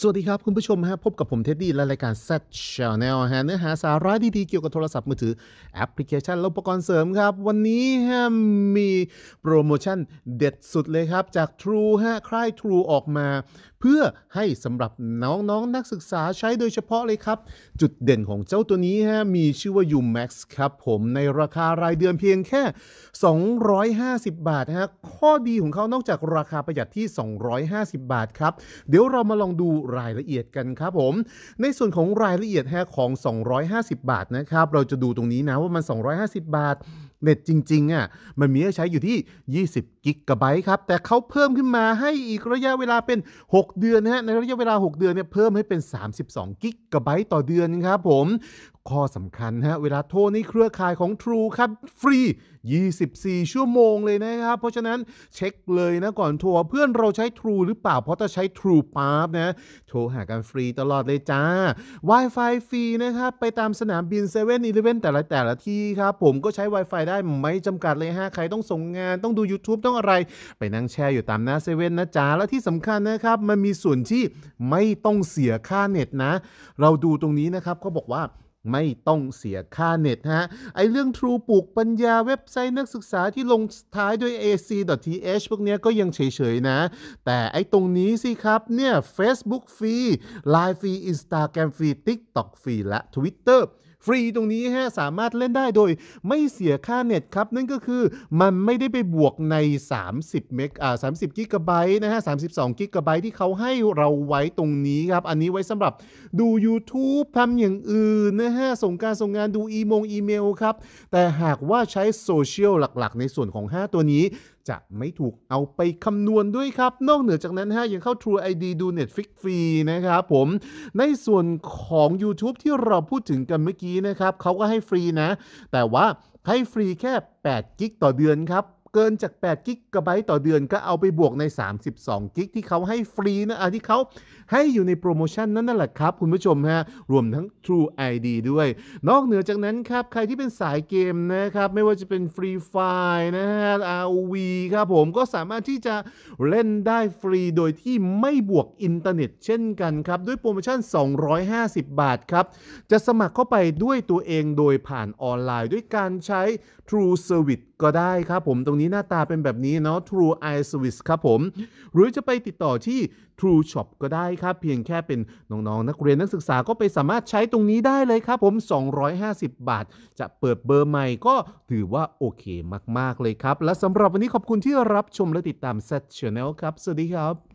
สวัสดีครับ คุณผู้ชมฮะ พบกับผมเท็ดดี้และรายการ Z Channel ฮะ เนื้อหาสาระดีๆ เกี่ยวกับโทรศัพท์มือถือแอปพลิเคชันและอุปกรณ์เสริมครับ วันนี้ฮะมีโปรโมชั่นเด็ดสุดเลยครับ จาก True ฮะค่าย True ออกมาเพื่อให้สำหรับน้องๆนนักศึกษาใช้โดยเฉพาะเลยครับ จุดเด่นของเจ้าตัวนี้ฮะมีชื่อว่ายูแม็กซ์ครับ ผมในราคารายเดือนเพียงแค่ 250 บาทฮะข้อดีของเขานอกจากราคาประหยัดที่ 250 บาทครับ เดี๋ยวเรามาลองดูรายละเอียดกันครับผม ในส่วนของรายละเอียดฮะของ 250 บาทนะครับเราจะดูตรงนี้นะ ว่ามัน 250 บาทเน็ตจริงๆอ่ะมันมีให้ใช้อยู่ที่ 20กิกะไบต์ครับ แต่เขาเพิ่มขึ้นมาให้อีกระยะเวลาเป็น 6 เดือนนะฮะในระยะเวลา 6 เดือนเนี่ยเพิ่มให้เป็น 32กิกะไบต์ต่อเดือนครับผม ข้อสำคัญฮะเวลาโทรในเครือข่ายของ True ครับฟรี 24 ชั่วโมงเลยนะครับ เพราะฉะนั้นเช็คเลยนะก่อนโทรเพื่อนเราใช้ True หรือเปล่าเพราะถ้าใช้ True ปั๊บนะ โทรหากันฟรีตลอดเลยจ้า Wi-Fi ฟรีนะครับไปตามสนามบิน7 e เ e ่ e อแต่ละแต่ละที่ครับผมก็ใช้ Wi-Fi ได้ไ้ไม่จำกัดเลยฮะ ใครต้องส่งงาน ต้องดู YouTube ต้องอะไร ไปนั่งแชร์อยู่ตามหน้าเซเว่นนะจ๊ะ และที่สำคัญนะครับ มันมีส่วนที่ไม่ต้องเสียค่าเน็ตนะ เราดูตรงนี้นะครับ เขาบอกว่าไม่ต้องเสียค่าเน็ตฮะ ไอเรื่องทรูปลูกปัญญาเว็บไซต์นักศึกษาที่ลงท้ายด้วย ac.th พวกนี้ก็ยังเฉยๆนะ แต่ไอตรงนี้สิครับ เนี่ย Facebook ฟรี Line ฟรี Instagram ฟรี TikTok ฟรีและ Twitter ฟรีตรงนี้ฮะสามารถเล่นได้โดยไม่เสียค่าเน็ตครับ นั่นก็คือมันไม่ได้ไปบวกใน30เมกอ่า30กิกะไบต์นะฮะ32กิกะไบต์ที่เขาให้เราไว้ตรงนี้ครับ อันนี้ไว้สำหรับดู YouTube ทำอย่างอื่นนะฮะ ส่งการส่งงานดูอีมงอีเมลครับ แต่หากว่าใช้โซเชียลหลักๆ ในส่วนของ 5 ตัวนี้จะไม่ถูกเอาไปคำนวณด้วยครับ นอกเหนือจากนั้นฮะยังเข้า True ID ดู Netflix ฟรีนะครับ ผมในส่วนของ YouTube ที่เราพูดถึงกันเมื่อกี้นะครับเขาก็ให้ฟรีนะ แต่ว่าให้ฟรีแค่8กิกต่อเดือนครับเกินจาก8กิกะไบต์ต่อเดือนก็เอาไปบวกใน 32กิกที่เขาให้ฟรีนะอ่ะที่เขาให้อยู่ในโปรโมชั่นนั่นนั่นแหละครับ คุณผู้ชมฮะ รวมทั้ง True ID ด้วย นอกเหนือจากนั้นครับ ใครที่เป็นสายเกมนะครับ ไม่ว่าจะเป็น Free Fire นะฮะ RV ครับผมก็สามารถที่จะเล่นได้ฟรี โดยที่ไม่บวกอินเทอร์เน็ตเช่นกันครับ ด้วยโปรโมชั่น 250 บาทครับ จะสมัครเข้าไปด้วยตัวเองโดยผ่านออนไลน์ ด้วยการใช้ True Service ก็ได้ครับผมตรงนี้หน้าตาเป็นแบบนี้เนาะ True Eye s w i s s ครับผม หรือจะไปติดต่อที่ True Shop ก็ได้ครับ เพียงแค่เป็นน้อง ๆ นักเรียนนักศึกษาก็ไปสามารถใช้ตรงนี้ได้เลยครับผม 250 บาท จะเปิดเบอร์ใหม่ก็ถือว่าโอเคมาก ๆ เลยครับ และสำหรับวันนี้ขอบคุณที่รับชมและติดตาม Set Channel ครับ สวัสดีครับ